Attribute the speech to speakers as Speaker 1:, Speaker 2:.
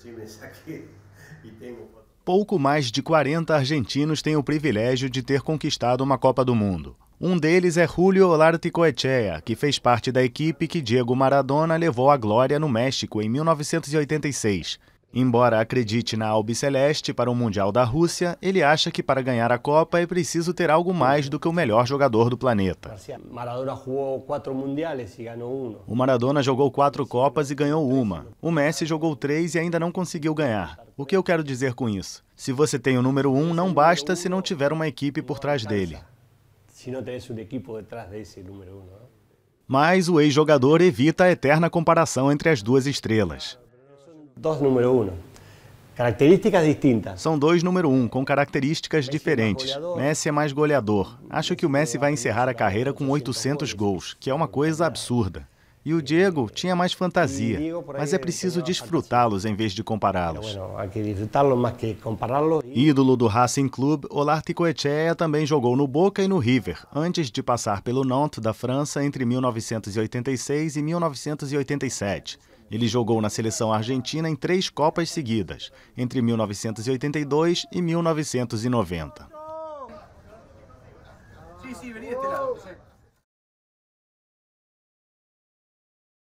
Speaker 1: Pouco mais de 40 argentinos têm o privilégio de ter conquistado uma Copa do Mundo. Um deles é Julio Larticoechea, que fez parte da equipe que Diego Maradona levou à glória no México em 1986. Embora acredite na Albiceleste para o Mundial da Rússia, ele acha que para ganhar a Copa é preciso ter algo mais do que o melhor jogador do planeta. O Maradona jogou quatro Copas e ganhou uma. O Messi jogou três e ainda não conseguiu ganhar. O que eu quero dizer com isso? Se você tem o número um, não basta se não tiver uma equipe por trás dele.
Speaker 2: Se não desse número um.
Speaker 1: Mas o ex-jogador evita a eterna comparação entre as duas estrelas dois número um Características distintas. São dois número um, com características é diferentes. Messi é mais goleador. Acho que o Messi vai encerrar a carreira com 800 gols, que é uma coisa absurda. E o Diego tinha mais fantasia, mas é preciso desfrutá-los em vez de compará-los. Então, Ídolo do Racing Club, Olarte Coetzea também jogou no Boca e no River, antes de passar pelo Nantes da França entre 1986 e 1987. Ele jogou na seleção argentina em três Copas seguidas, entre 1982 e 1990.